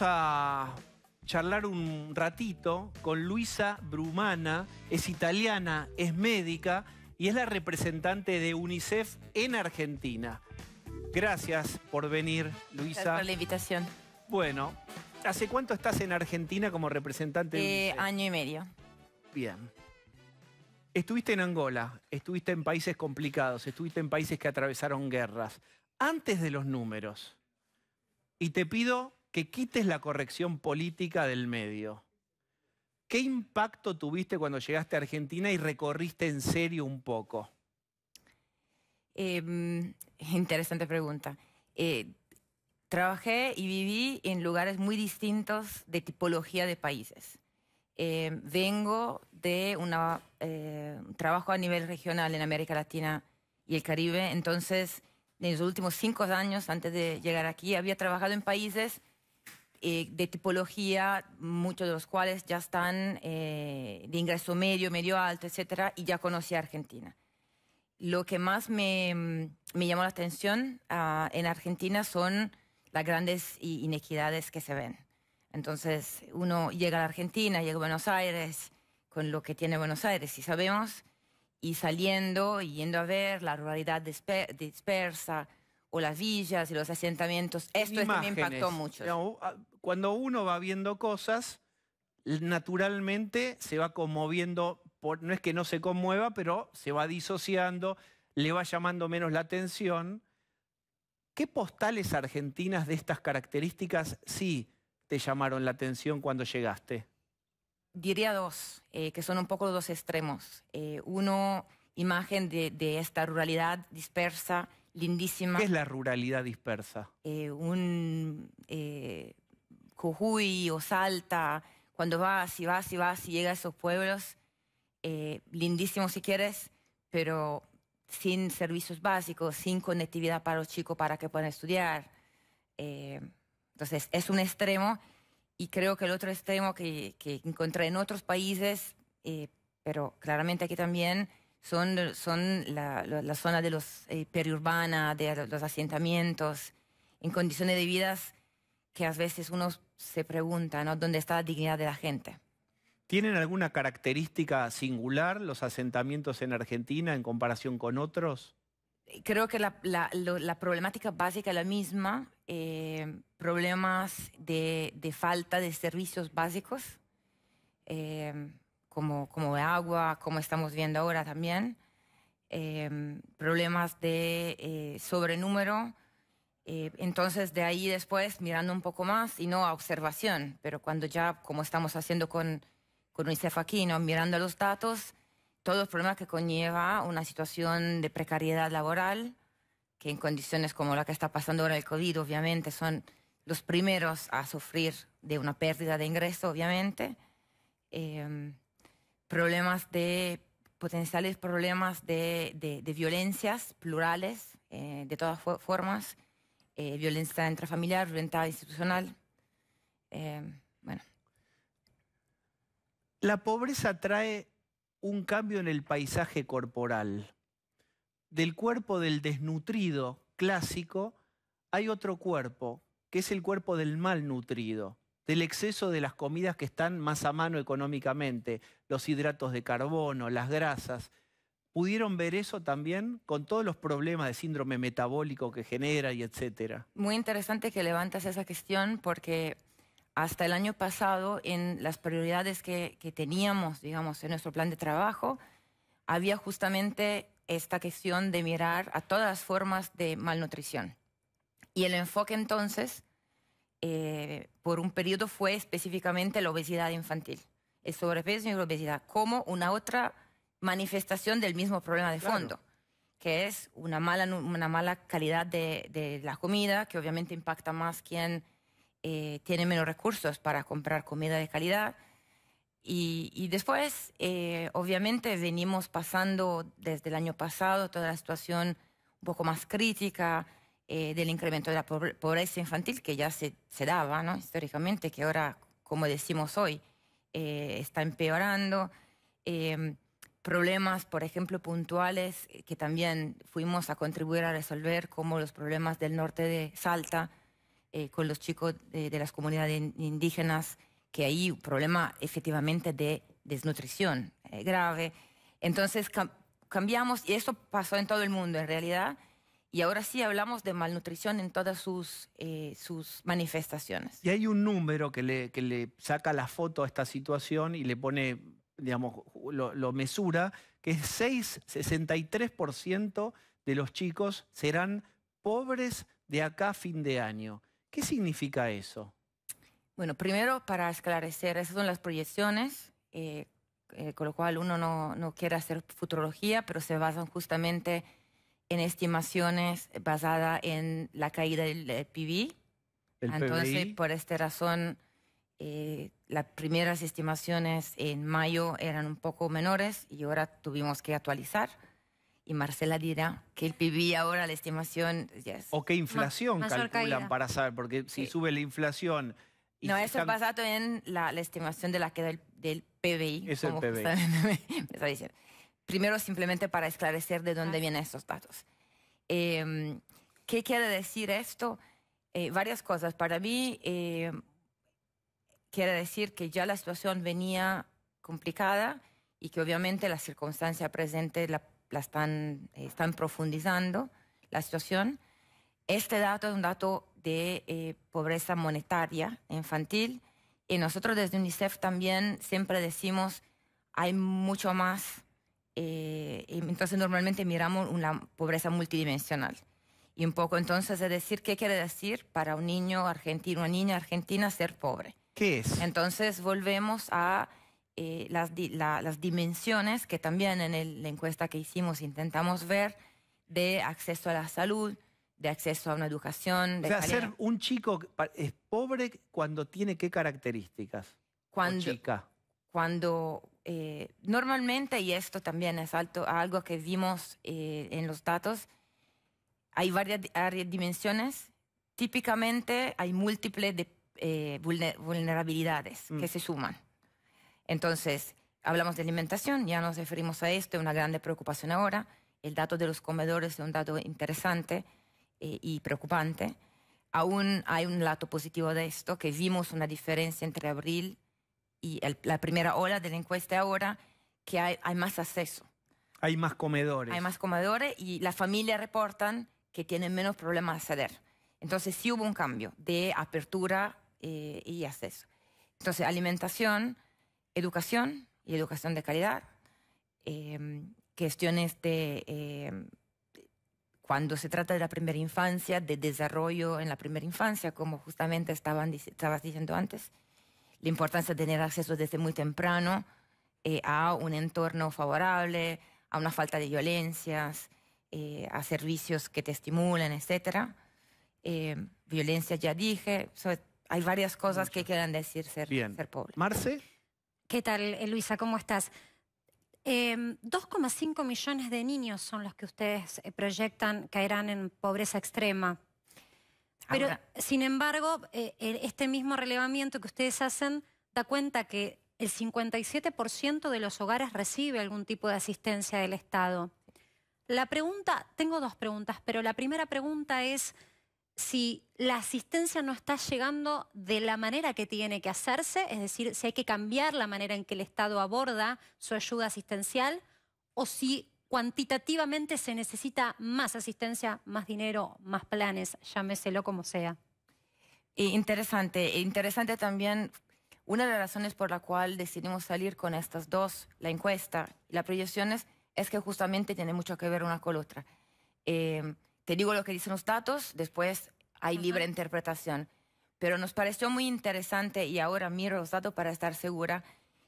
a charlar un ratito con Luisa Brumana. Es italiana, es médica y es la representante de UNICEF en Argentina. Gracias por venir, Luisa. Gracias por la invitación. Bueno, ¿hace cuánto estás en Argentina como representante? De eh, UNICEF? año y medio. Bien. Estuviste en Angola, estuviste en países complicados, estuviste en países que atravesaron guerras. Antes de los números, y te pido que quites la corrección política del medio. ¿Qué impacto tuviste cuando llegaste a Argentina y recorriste en serio un poco? Em, interesante pregunta. Eh, trabajé y viví en lugares muy distintos de tipología de países. Em, vengo de eh, un trabajo a nivel regional en América Latina y el Caribe, entonces en los últimos cinco años antes de llegar aquí había trabajado en países eh, de tipología, muchos de los cuales ya están eh, de ingreso medio, medio alto, etcétera, y ya conocí Argentina. Lo que más me, me llamó la atención ah, en Argentina son las grandes inequidades que se ven. Entonces, uno llega a la Argentina, llega a Buenos Aires, con lo que tiene Buenos Aires, y sabemos, y saliendo, y yendo a ver la ruralidad dispersa, o las villas y los asentamientos. Esto, también me impactó mucho. Ah, cuando uno va viendo cosas, naturalmente se va conmoviendo, no es que no se conmueva, pero se va disociando, le va llamando menos la atención. ¿Qué postales argentinas de estas características sí te llamaron la atención cuando llegaste? Diría dos, eh, que son un poco los dos extremos. Eh, uno, imagen de esta ruralidad dispersa, lindísima. ¿Qué es la ruralidad dispersa? Eh, un eh, o Salta, cuando vas y vas y vas y llegas a esos pueblos, eh, lindísimo lindísimos si quieres, pero sin servicios básicos, sin conectividad para los chicos para que puedan estudiar. Eh, entonces, es un extremo y creo que el otro extremo que, que encontré en otros países, pero claramente aquí también, son, son la, zona de los eh, periurbana, de los asentamientos, en condiciones de vida que a veces uno se pregunta, ¿no? ¿Dónde está la dignidad de la gente? ¿Tienen alguna característica singular los asentamientos en Argentina en comparación con otros? Creo que la, problemática básica es la misma, eh, problemas de, falta de servicios básicos. Eh, como, como de agua, como estamos viendo ahora también, em, problemas de eh, sobrenúmero. Eh, entonces de ahí después mirando un poco más y no a observación, pero cuando ya, como estamos haciendo con, con UNICEF aquí, ¿no? mirando los datos, todos los problemas que conlleva una situación de precariedad laboral, que en condiciones como la que está pasando ahora el COVID, obviamente, son los primeros a sufrir de una pérdida de ingreso, obviamente. Em, problemas de potenciales problemas de, violencias plurales, eh, de todas formas, eh, violencia intrafamiliar, violencia institucional. Eh, bueno. La pobreza trae un cambio en el paisaje corporal. Del cuerpo del desnutrido clásico hay otro cuerpo, que es el cuerpo del malnutrido del exceso de las comidas que están más a mano económicamente, los hidratos de carbono, las grasas. ¿Pudieron ver eso también con todos los problemas de síndrome metabólico que genera y etcétera? Muy interesante que levantas esa cuestión porque hasta el año pasado en las prioridades que, teníamos, digamos, en nuestro plan de trabajo, había justamente esta cuestión de mirar a todas las formas de malnutrición. Y el enfoque entonces eh, por un periodo fue específicamente la obesidad infantil, el sobrepeso y la obesidad, como una otra manifestación del mismo problema de fondo, que es una mala, una mala calidad de, la comida, que obviamente impacta más quien eh, tiene menos recursos para comprar comida de calidad. Y, después, eh, obviamente, venimos pasando desde el año pasado toda la situación un poco más crítica, eh, del incremento de la pobreza infantil que ya se, daba ¿no? históricamente, que ahora, como decimos hoy, eh, está empeorando. Em, problemas, por ejemplo, puntuales eh, que también fuimos a contribuir a resolver, como los problemas del norte de Salta, con los chicos de, las comunidades indígenas, que hay un problema efectivamente de desnutrición grave. Entonces, cambiamos, y eso pasó en todo el mundo en realidad, y ahora sí hablamos de malnutrición en todas sus, eh, sus manifestaciones. Y hay un número que le, le saca la foto a esta situación y le pone, digamos, lo, mesura, que es 6, 63% de los chicos serán pobres de acá a fin de año. ¿Qué significa eso? Bueno, primero para esclarecer, esas son las proyecciones, eh, eh, con lo cual uno no, no quiere hacer futurología, pero se basan justamente en estimaciones basada en la caída del PIB. Entonces, por esta razón, eh, las primeras estimaciones en mayo eran un poco menores y ahora tuvimos que actualizar. Y Marcela dirá que el PIB ahora la estimación ya es... O qué inflación calculan para saber, porque si sube la inflación... no, eso es basado en la, estimación de la queda del, PBI. Es el PBI. está primero simplemente para esclarecer de dónde vienen estos datos. Em, ¿Qué quiere decir esto? Eh, varias cosas. Para mí, eh, quiere decir que ya la situación venía complicada y que obviamente las circunstancias presentes la, están, están, profundizando la situación. Este dato es un dato de eh, pobreza monetaria infantil y nosotros desde UNICEF también siempre decimos hay mucho más eh, entonces normalmente miramos una pobreza multidimensional. Y un poco entonces es decir, ¿qué quiere decir para un niño argentino, una niña argentina ser pobre? ¿Qué es? Entonces volvemos a eh, las, dimensiones que también en la encuesta que hicimos intentamos ver de acceso a la salud, de acceso a una educación. De o sea, ser un chico es pobre cuando tiene qué características. Cuando, chica. cuando eh, normalmente, y esto también es algo que vimos eh, en los datos, hay varias, dimensiones. Típicamente hay múltiples de, eh, vulnerabilidades mm. que se suman. Entonces, hablamos de alimentación, ya nos referimos a esto, es una grande preocupación ahora. El dato de los comedores es un dato interesante y preocupante. Aún hay un lado positivo de esto, que vimos una diferencia entre abril y la primera ola de la encuesta ahora, que hay, más acceso. Hay más comedores. Hay más comedores y las familias reportan que tienen menos problemas de acceder. Entonces sí hubo un cambio de apertura eh, y acceso. Entonces alimentación, educación y educación de calidad, em, cuestiones de... Em, cuando se trata de la primera infancia, de desarrollo en la primera infancia, como justamente estaban, estabas diciendo antes, la importancia de tener acceso desde muy temprano eh, a un entorno favorable, a una falta de violencias, eh, a servicios que te estimulen, etc. Eh, violencia, ya dije, hay varias cosas que quieran decir ser, pobre. Marce. ¿Qué tal, Luisa? ¿Cómo estás? 2,5 em, millones de niños son los que ustedes proyectan caerán en pobreza extrema pero, sin embargo, eh, este mismo relevamiento que ustedes hacen da cuenta que el 57% de los hogares recibe algún tipo de asistencia del Estado. La pregunta, tengo dos preguntas, pero la primera pregunta es si la asistencia no está llegando de la manera que tiene que hacerse, es decir, si hay que cambiar la manera en que el Estado aborda su ayuda asistencial o si cuantitativamente se necesita más asistencia, más dinero, más planes, llámeselo como sea. Interesante, e interesante también una de las razones por la cual decidimos salir con estas dos, la encuesta y las proyecciones, es que justamente tiene mucho que ver una con la otra. Eh, te digo lo que dicen los datos, después hay libre interpretación. Pero nos pareció muy interesante y ahora miro los datos para estar segura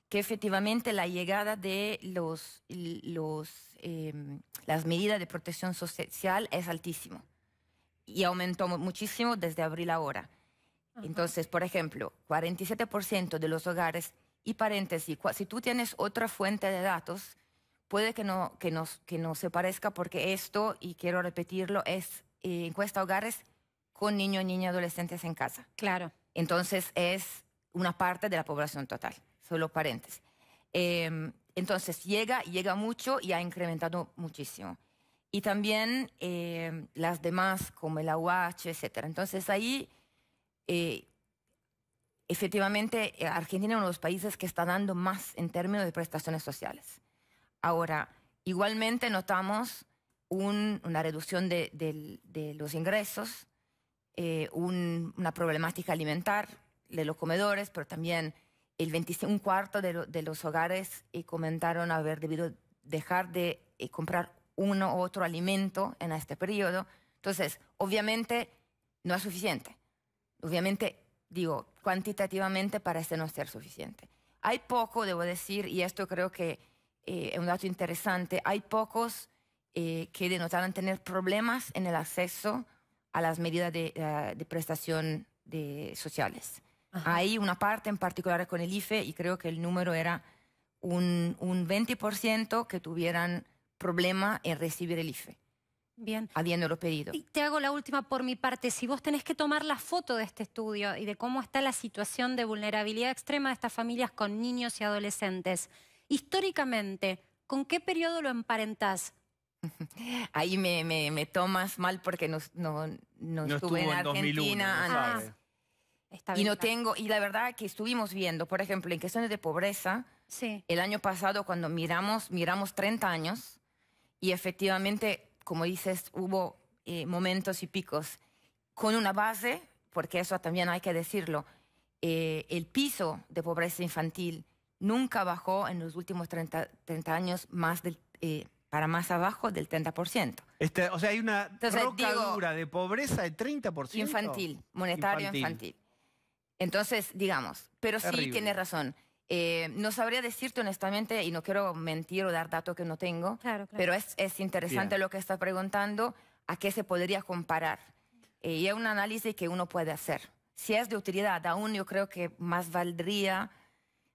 que efectivamente la llegada de los, los, em, las medidas de protección social es altísimo y aumentó muchísimo desde abril ahora. Entonces, por ejemplo, 47% de los hogares y paréntesis, si tú tienes otra fuente de datos, puede que no, que nos, que no se parezca porque esto, y quiero repetirlo, es eh, encuesta hogares con niños, niñas, adolescentes en casa. Claro. Entonces es una parte de la población total solo paréntesis. Em, entonces llega, llega mucho y ha incrementado muchísimo. Y también em, las demás, como el AUH, etc. Entonces ahí, eh, efectivamente, Argentina es uno de los países que está dando más en términos de prestaciones sociales. Ahora, igualmente notamos una reducción de, los ingresos, eh, una problemática alimentar de los comedores, pero también el 25, un cuarto de, los hogares eh, comentaron haber debido dejar de eh, comprar uno u otro alimento en este periodo. Entonces, obviamente no es suficiente. Obviamente, digo, cuantitativamente parece este no ser suficiente. Hay poco, debo decir, y esto creo que eh, es un dato interesante, hay pocos que denotaron tener problemas en el acceso a las medidas de, de prestación de sociales. Hay una parte en particular con el IFE y creo que el número era un, un 20% que tuvieran problema en recibir el IFE. Bien. Habiéndolo pedido. Y te hago la última por mi parte. Si vos tenés que tomar la foto de este estudio y de cómo está la situación de vulnerabilidad extrema de estas familias con niños y adolescentes, históricamente, ¿con qué periodo lo emparentás? Ahí me, me, tomas mal porque no, no, no, estuve en, Argentina 2001, y no tengo, y la verdad que estuvimos viendo, por ejemplo, en cuestiones de pobreza, el año pasado cuando miramos, miramos 30 años y efectivamente, como dices, hubo eh, momentos y picos con una base, porque eso también hay que decirlo, eh, el piso de pobreza infantil nunca bajó en los últimos 30, 30 años más del, eh, para más abajo del 30%. Este, o sea, hay una Entonces, de pobreza del 30%. Infantil, monetario infantil. Entonces, digamos, pero sí tiene razón. Eh, no sabría decirte honestamente, y no quiero mentir o dar datos que no tengo, claro, pero es, es interesante lo que estás preguntando, a qué se podría comparar. Eh, y es un análisis que uno puede hacer. Si es de utilidad, aún yo creo que más valdría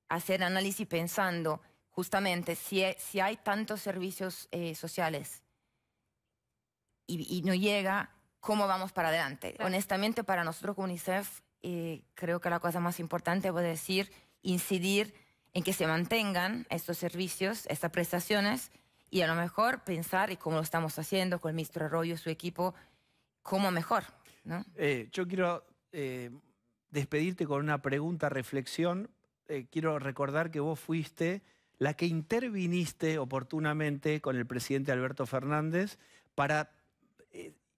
hacer análisis pensando justamente si, e, si hay tantos servicios eh, sociales y, no llega, ¿cómo vamos para adelante? Honestamente, para nosotros como UNICEF eh, creo que la cosa más importante es decir, incidir en que se mantengan estos servicios, estas prestaciones, y a lo mejor pensar, y como lo estamos haciendo con el ministro Arroyo y su equipo, cómo mejor. ¿no? Eh, yo quiero eh, despedirte con una pregunta, reflexión. quiero recordar que vos fuiste la que interviniste oportunamente con el presidente Alberto Fernández para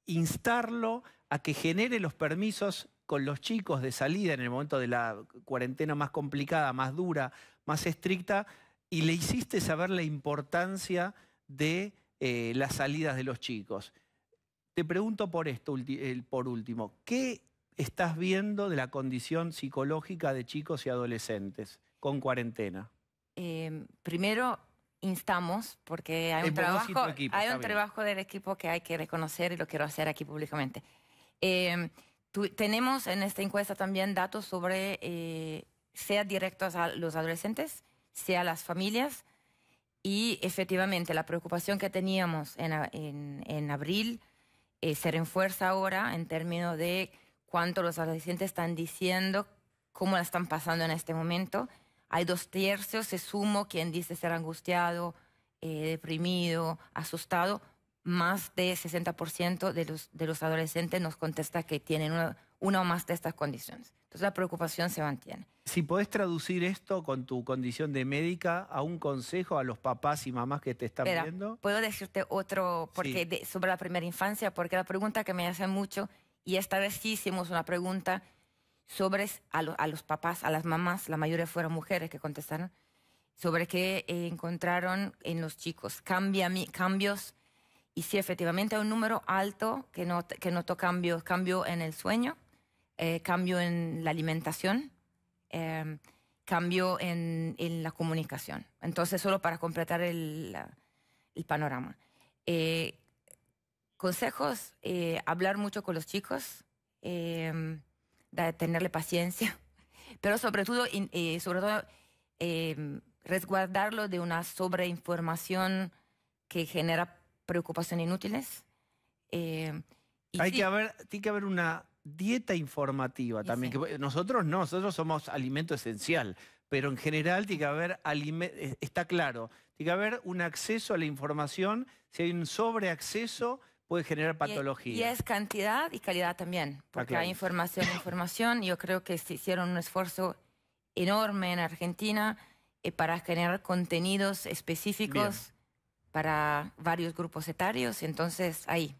instarlo a que genere los permisos con los chicos de salida en el momento de la cuarentena más complicada, más dura, más estricta, y le hiciste saber la importancia de eh, las salidas de los chicos. Te pregunto por esto, eh, por último, ¿qué estás viendo de la condición psicológica de chicos y adolescentes con cuarentena? Em, primero, instamos, porque hay un, trabajo, hay un trabajo, del equipo que hay que reconocer y lo quiero hacer aquí públicamente. Em, tenemos en esta encuesta también datos sobre, eh, sea directos a los adolescentes, sea a las familias, y efectivamente la preocupación que teníamos en, en, abril eh, se refuerza ahora en términos de cuánto los adolescentes están diciendo, cómo la están pasando en este momento. Hay dos tercios, se sumo, quien dice ser angustiado, eh, deprimido, asustado, más de 60% de los, de los adolescentes nos contesta que tienen una, una, o más de estas condiciones. Entonces la preocupación se mantiene. Si podés traducir esto con tu condición de médica a un consejo a los papás y mamás que te están viendo. Puedo decirte otro porque sobre la primera infancia, porque la pregunta que me hacen mucho, y esta vez sí hicimos una pregunta sobre a, los papás, a las mamás, la mayoría fueron mujeres que contestaron, sobre qué encontraron en los chicos, Cambia, cambios y sí, efectivamente hay un número alto que, no que noto cambio en el sueño, eh, cambio en la alimentación, em, cambio en, en, la comunicación. Entonces, solo para completar el, panorama. Eh, consejos, eh, hablar mucho con los chicos, em, tenerle paciencia, pero sobre todo, sobre todo em, resguardarlo de una sobreinformación que genera preocupación inútiles. Eh, hay que haber, tiene que haber una dieta informativa también. Que nosotros no, nosotros somos alimento esencial, pero en general tiene que haber, eh, está claro, tiene que haber un acceso a la información, si hay un sobreacceso puede generar e, patología. Y, es cantidad y calidad también, porque hay información, información, yo creo que se hicieron un esfuerzo enorme en Argentina eh, para generar contenidos específicos para varios grupos etarios. Entonces, ahí,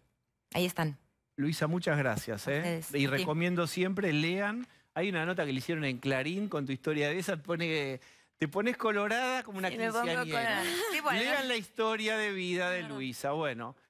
ahí están. Luisa, muchas gracias. ¿eh? Y recomiendo siempre, lean. Hay una nota que le hicieron en Clarín con tu historia de esa, pone, te pones colorada como una quinceañera. Lean la historia de vida de Luisa. Bueno.